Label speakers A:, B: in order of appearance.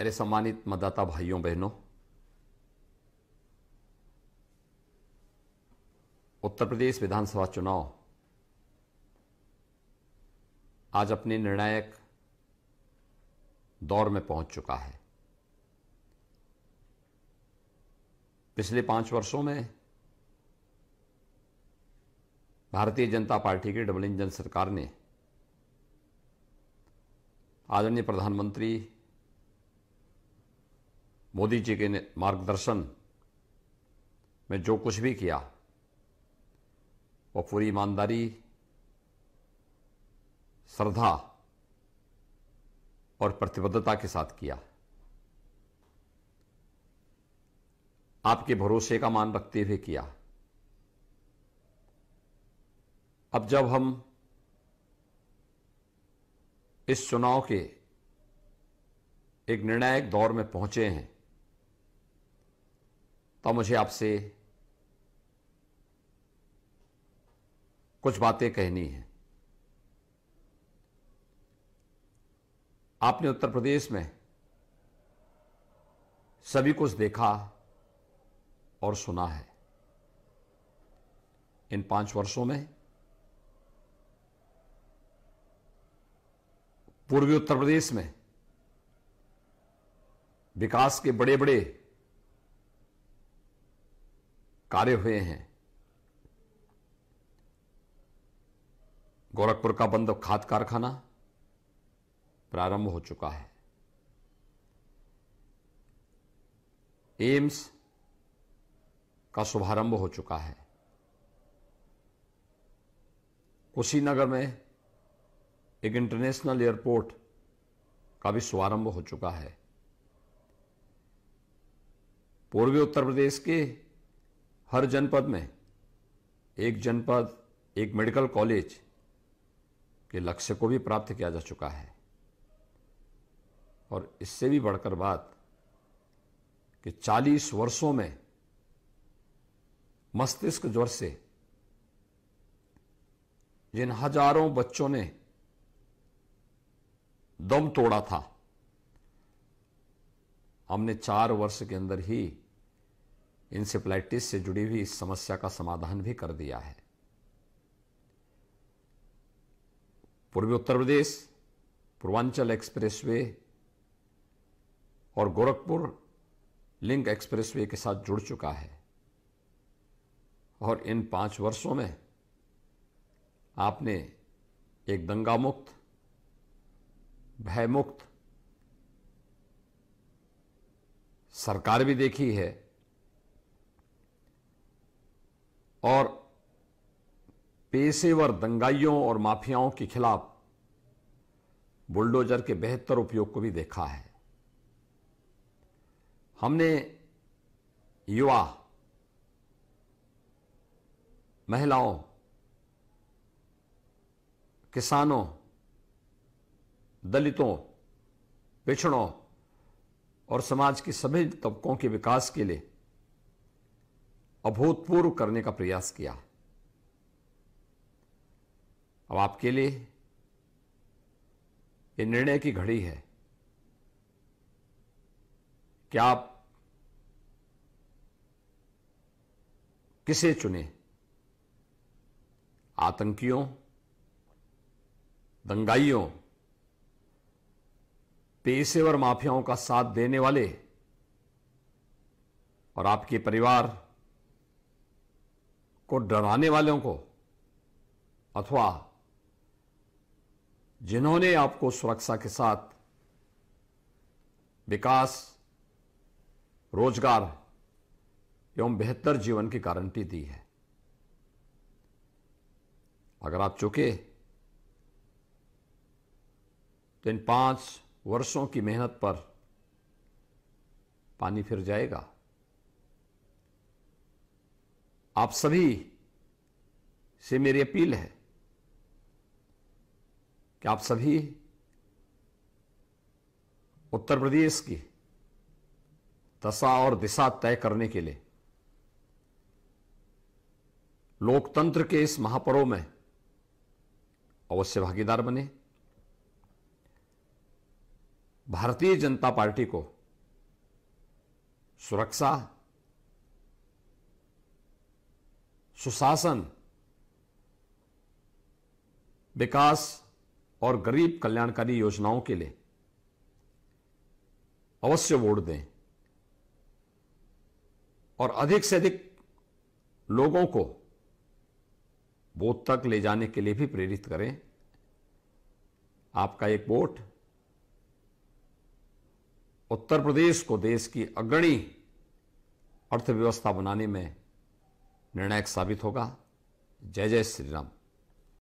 A: मेरे सम्मानित मतदाता भाइयों बहनों उत्तर प्रदेश विधानसभा चुनाव आज अपने निर्णायक दौर में पहुंच चुका है पिछले पांच वर्षों में भारतीय जनता पार्टी की डबल इंजन सरकार ने आदरणीय प्रधानमंत्री मोदी जी के मार्गदर्शन में जो कुछ भी किया वो पूरी ईमानदारी श्रद्धा और प्रतिबद्धता के साथ किया आपके भरोसे का मान रखते हुए किया अब जब हम इस चुनाव के एक निर्णायक दौर में पहुंचे हैं तो मुझे आपसे कुछ बातें कहनी हैं आपने उत्तर प्रदेश में सभी कुछ देखा और सुना है इन पांच वर्षों में पूर्वी उत्तर प्रदेश में विकास के बड़े बड़े कार्य हुए हैं गोरखपुर का बंद खाद कारखाना प्रारंभ हो चुका है एम्स का शुभारंभ हो चुका है कुशीनगर में एक इंटरनेशनल एयरपोर्ट का भी शुभारंभ हो चुका है पूर्वी उत्तर प्रदेश के हर जनपद में एक जनपद एक मेडिकल कॉलेज के लक्ष्य को भी प्राप्त किया जा चुका है और इससे भी बढ़कर बात कि 40 वर्षों में मस्तिष्क ज्वर से जिन हजारों बच्चों ने दम तोड़ा था हमने चार वर्ष के अंदर ही इंसेफ्लाइटिस से जुड़ी हुई इस समस्या का समाधान भी कर दिया है पूर्वी उत्तर प्रदेश पूर्वांचल एक्सप्रेसवे और गोरखपुर लिंक एक्सप्रेसवे के साथ जुड़ चुका है और इन पांच वर्षों में आपने एक दंगा मुक्त भयमुक्त सरकार भी देखी है और पेशेवर दंगाइयों और माफियाओं के खिलाफ बुलडोजर के बेहतर उपयोग को भी देखा है हमने युवा महिलाओं किसानों दलितों पिछड़ों और समाज के सभी तबकों के विकास के लिए अभूतपूर्व करने का प्रयास किया अब आपके लिए ये निर्णय की घड़ी है कि आप किसे चुने आतंकियों दंगाइयों पेशेवर माफियाओं का साथ देने वाले और आपके परिवार को डराने वालों को अथवा जिन्होंने आपको सुरक्षा के साथ विकास रोजगार एवं बेहतर जीवन की गारंटी दी है अगर आप चुके तो इन पांच वर्षों की मेहनत पर पानी फिर जाएगा आप सभी से मेरी अपील है कि आप सभी उत्तर प्रदेश की दशा और दिशा तय करने के लिए लोकतंत्र के इस महापर्व में अवश्य भागीदार बने भारतीय जनता पार्टी को सुरक्षा सुशासन विकास और गरीब कल्याणकारी योजनाओं के लिए अवश्य वोट दें और अधिक से अधिक लोगों को वोट तक ले जाने के लिए भी प्रेरित करें आपका एक वोट उत्तर प्रदेश को देश की अग्रणी अर्थव्यवस्था बनाने में निर्णायक साबित होगा जय जय श्री राम